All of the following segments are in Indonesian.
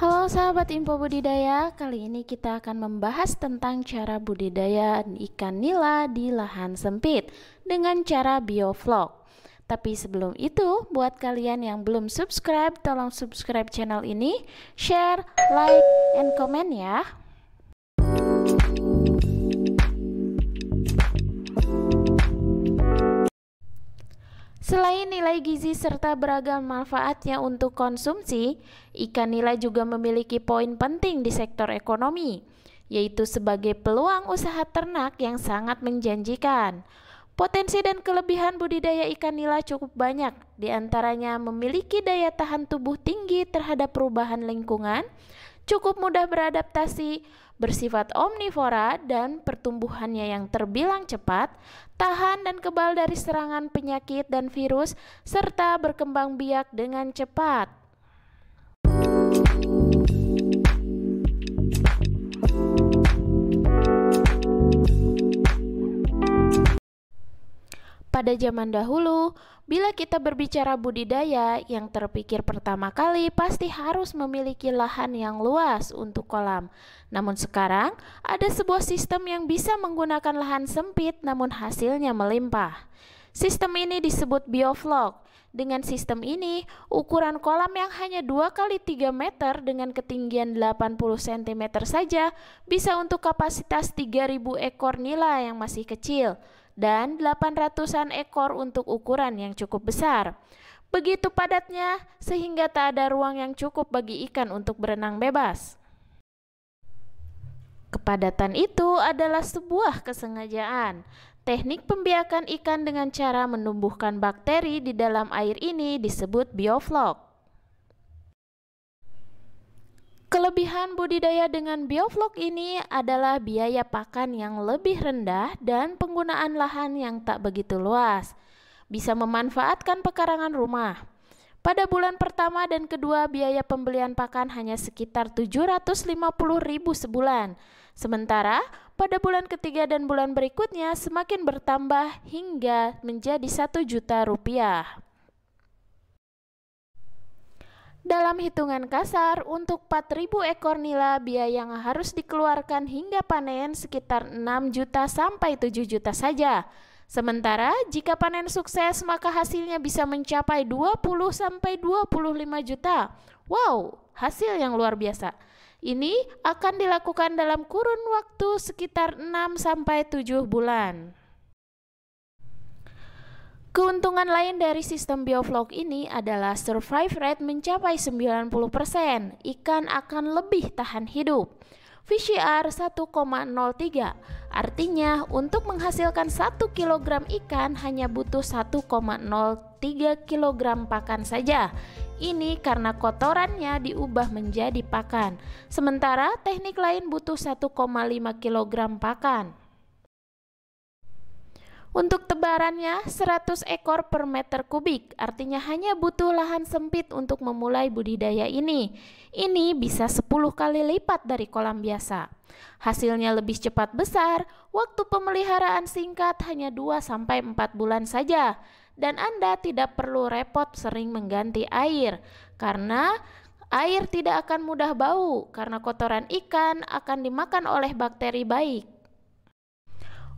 Halo sahabat info budidaya, kali ini kita akan membahas tentang cara budidaya ikan nila di lahan sempit dengan cara bioflok. Tapi sebelum itu, buat kalian yang belum subscribe, tolong subscribe channel ini, share, like, and comment ya. Selain nilai gizi serta beragam manfaatnya untuk konsumsi, ikan nila juga memiliki poin penting di sektor ekonomi, yaitu sebagai peluang usaha ternak yang sangat menjanjikan. Potensi dan kelebihan budidaya ikan nila cukup banyak, diantaranya memiliki daya tahan tubuh tinggi terhadap perubahan lingkungan, cukup mudah beradaptasi, bersifat omnivora dan pertumbuhannya yang terbilang cepat, tahan dan kebal dari serangan penyakit dan virus, serta berkembang biak dengan cepat. Pada zaman dahulu, bila kita berbicara budidaya, yang terpikir pertama kali pasti harus memiliki lahan yang luas untuk kolam. Namun sekarang, ada sebuah sistem yang bisa menggunakan lahan sempit namun hasilnya melimpah. Sistem ini disebut bioflok. Dengan sistem ini, ukuran kolam yang hanya 2 kali 3 meter dengan ketinggian 80 cm saja bisa untuk kapasitas 3000 ekor nila yang masih kecil dan 800-an ekor untuk ukuran yang cukup besar. Begitu padatnya sehingga tak ada ruang yang cukup bagi ikan untuk berenang bebas. Kepadatan itu adalah sebuah kesengajaan. Teknik pembiakan ikan dengan cara menumbuhkan bakteri di dalam air ini disebut bioflok. Kelebihan budidaya dengan bioflok ini adalah biaya pakan yang lebih rendah dan penggunaan lahan yang tak begitu luas. Bisa memanfaatkan pekarangan rumah. Pada bulan pertama dan kedua biaya pembelian pakan hanya sekitar 750.000 sebulan. Sementara pada bulan ketiga dan bulan berikutnya semakin bertambah hingga menjadi 1 juta rupiah. Dalam hitungan kasar, untuk 4.000 ekor nila biaya yang harus dikeluarkan hingga panen sekitar 6 juta sampai 7 juta saja. Sementara jika panen sukses maka hasilnya bisa mencapai 20 sampai 25 juta. Wow, hasil yang luar biasa. Ini akan dilakukan dalam kurun waktu sekitar 6 sampai 7 bulan. Keuntungan lain dari sistem bioflok ini adalah survive rate mencapai 90%. Ikan akan lebih tahan hidup. VCR 1,03 Artinya untuk menghasilkan 1 kg ikan hanya butuh 1,03 kg pakan saja Ini karena kotorannya diubah menjadi pakan Sementara teknik lain butuh 1,5 kg pakan untuk tebarannya 100 ekor per meter kubik, artinya hanya butuh lahan sempit untuk memulai budidaya ini. Ini bisa 10 kali lipat dari kolam biasa. Hasilnya lebih cepat besar, waktu pemeliharaan singkat hanya 2-4 bulan saja. Dan Anda tidak perlu repot sering mengganti air, karena air tidak akan mudah bau karena kotoran ikan akan dimakan oleh bakteri baik.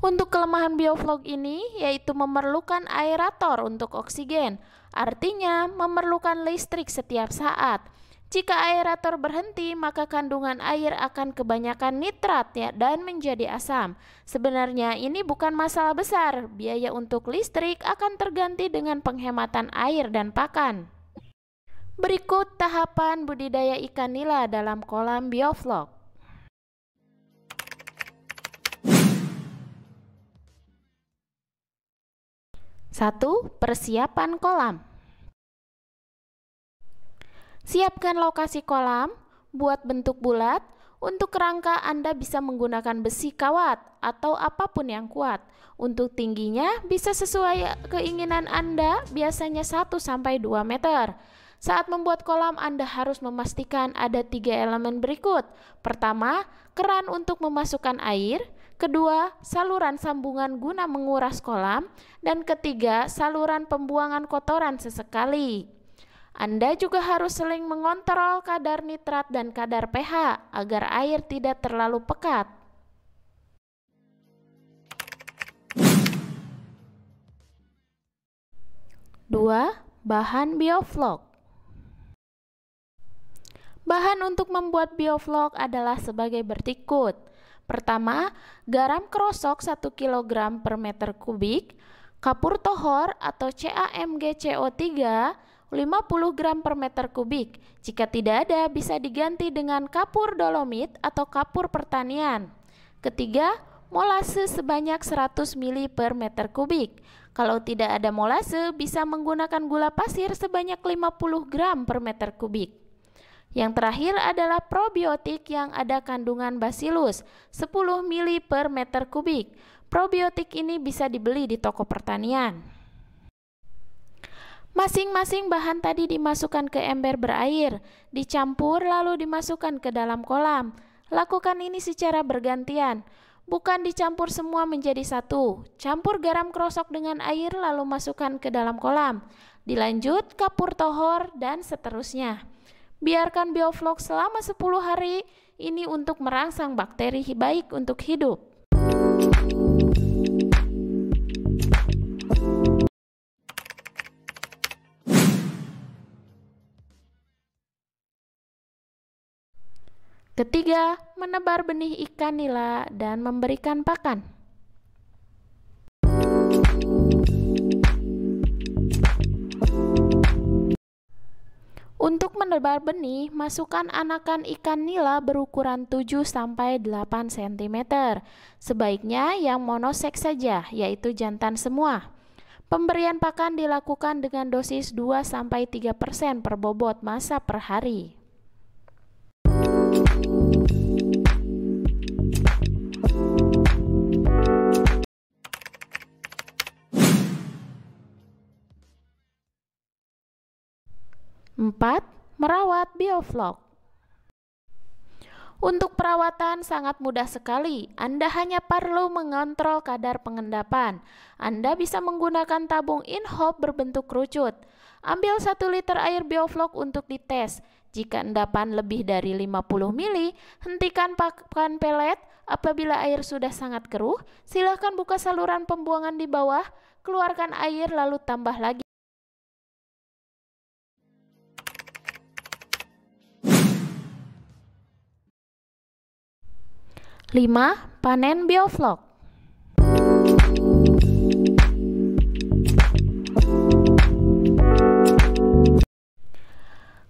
Untuk kelemahan bioflog ini yaitu memerlukan aerator untuk oksigen, artinya memerlukan listrik setiap saat. Jika aerator berhenti, maka kandungan air akan kebanyakan nitrat ya, dan menjadi asam. Sebenarnya ini bukan masalah besar, biaya untuk listrik akan terganti dengan penghematan air dan pakan. Berikut tahapan budidaya ikan nila dalam kolam bioflok. 1. Persiapan kolam Siapkan lokasi kolam, buat bentuk bulat, untuk kerangka Anda bisa menggunakan besi kawat atau apapun yang kuat. Untuk tingginya bisa sesuai keinginan Anda, biasanya 1-2 meter. Saat membuat kolam, Anda harus memastikan ada tiga elemen berikut. Pertama, keran untuk memasukkan air kedua saluran sambungan guna menguras kolam, dan ketiga saluran pembuangan kotoran sesekali. Anda juga harus sering mengontrol kadar nitrat dan kadar pH agar air tidak terlalu pekat. Dua, bahan bioflok. Bahan untuk membuat bioflok adalah sebagai berikut. Pertama, garam krosok 1 kg per meter kubik, kapur tohor atau CAMGCO3 50 gram per meter kubik. Jika tidak ada, bisa diganti dengan kapur dolomit atau kapur pertanian. Ketiga, molase sebanyak 100 ml per meter kubik. Kalau tidak ada molase, bisa menggunakan gula pasir sebanyak 50 gram per meter kubik. Yang terakhir adalah probiotik yang ada kandungan basilus 10 mili per meter kubik. Probiotik ini bisa dibeli di toko pertanian. Masing-masing bahan tadi dimasukkan ke ember berair, dicampur lalu dimasukkan ke dalam kolam. Lakukan ini secara bergantian, bukan dicampur semua menjadi satu. Campur garam krosok dengan air lalu masukkan ke dalam kolam. Dilanjut kapur tohor dan seterusnya. Biarkan bioflok selama 10 hari ini untuk merangsang bakteri baik untuk hidup. Ketiga, menebar benih ikan nila dan memberikan pakan. lebar benih, masukkan anakan ikan nila berukuran 7 sampai 8 cm. Sebaiknya yang monosek saja, yaitu jantan semua. Pemberian pakan dilakukan dengan dosis 2 sampai 3% per bobot masa per hari. Empat merawat bioflok. Untuk perawatan sangat mudah sekali. Anda hanya perlu mengontrol kadar pengendapan. Anda bisa menggunakan tabung inhop berbentuk kerucut. Ambil 1 liter air bioflok untuk dites. Jika endapan lebih dari 50 ml, hentikan pakan pelet. Apabila air sudah sangat keruh, silakan buka saluran pembuangan di bawah, keluarkan air lalu tambah lagi. 5. Panen bioflok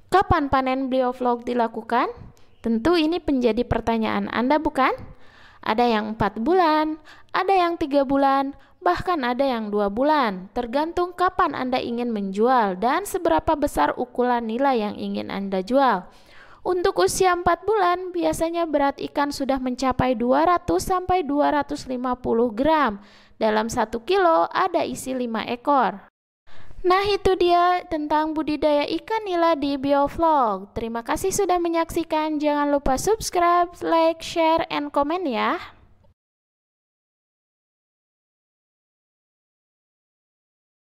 Kapan panen bioflok dilakukan? Tentu ini menjadi pertanyaan Anda bukan? Ada yang 4 bulan, ada yang 3 bulan, bahkan ada yang 2 bulan, tergantung kapan Anda ingin menjual dan seberapa besar ukuran nilai yang ingin Anda jual. Untuk usia 4 bulan, biasanya berat ikan sudah mencapai 200 sampai 250 gram. Dalam 1 kilo ada isi 5 ekor. Nah itu dia tentang budidaya ikan nila di Biovlog. Terima kasih sudah menyaksikan. Jangan lupa subscribe, like, share, and comment ya.